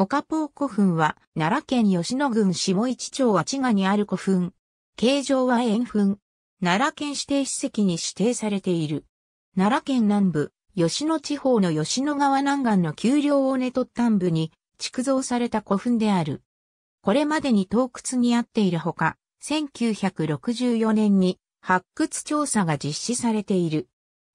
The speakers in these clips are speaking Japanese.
岡坊古墳は、奈良県吉野郡下市町八賀にある古墳。形状は円墳。奈良県指定史跡に指定されている。奈良県南部、吉野地方の吉野川南岸の丘陵を根取った部に、築造された古墳である。これまでに洞窟にあっているほか、1964年に発掘調査が実施されている。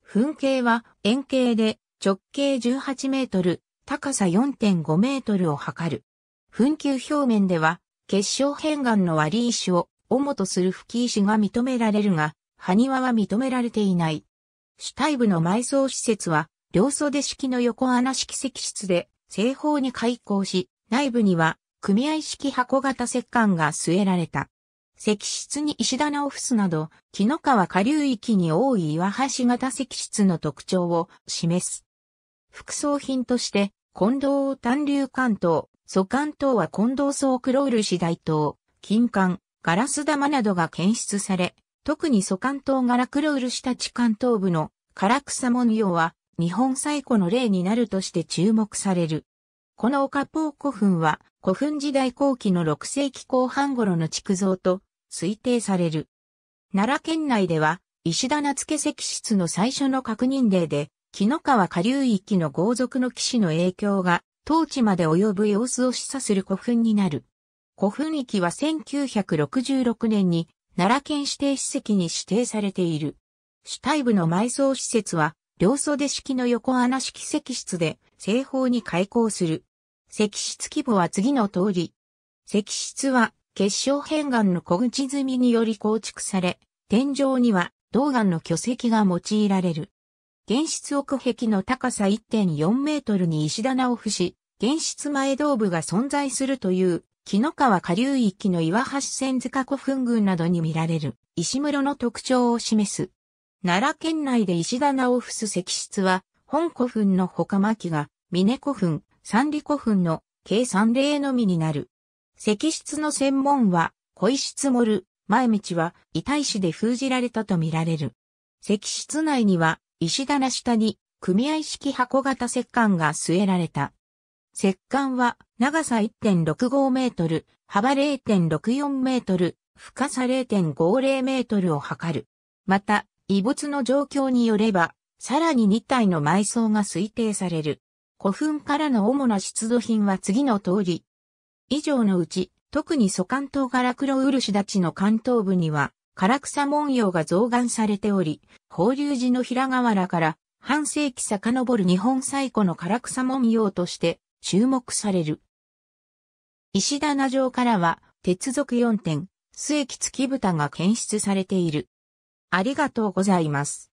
墳形は円形で直径18メートル、高さ4.5メートルを測る。墳球表面では、結晶片岩の割石を主とする吹石が認められるが、埴輪は認められていない。主体部の埋葬施設は、両袖式の横穴式石室で正方に開口し、内部には組合式箱型石棺が据えられた。石室に石棚を付すなど、木の川下流域に多い岩橋型石室の特徴を示す。副葬品として、近藤丹流関東、祖関東は近藤総クロール市大東、金管、ガラス玉などが検出され、特に祖関東ガラクロールした地関東部の唐草文様は日本最古の例になるとして注目される。この岡ポ古墳は古墳時代後期の6世紀後半頃の築造と推定される。奈良県内では石田夏家石室の最初の確認例で木の川下流域の豪族の騎士の影響が、当地まで及ぶ様子を示唆する古墳になる。古墳域は1966年に奈良県指定史跡に指定されている。主体部の埋葬施設は、両袖式の横穴式石室で正方に開口する。石室規模は次の通り。石室は結晶片岩の小口積みにより構築され、天井には銅岩の巨石が用いられる。現室奥壁の高さ1.4メートルに石棚を付し、現室前道部が存在するという、木の川下流域の岩橋千塚古墳群などに見られる石室の特徴を示す。奈良県内で石棚を付す石室は、本古墳の他巻が、峰古墳、三里古墳の計算例のみになる。石室の専門は、小石積もる、前道は、遺体紙で封じられたと見られる。石室内には、石棚下に組合式箱型石棺が据えられた。石棺は長さ1.65メートル、幅0.64メートル、深さ0.50メートルを測る。また、遺物の状況によれば、さらに2体の埋葬が推定される。古墳からの主な出土品は次の通り。以上のうち、特に祖関東から黒漆立ちの関東部には、唐草文様が増顔されており、法隆寺の平河原から半世紀遡る日本最古の唐草文様として注目される。石棚城からは鉄属4点、末木月豚が検出されている。ありがとうございます。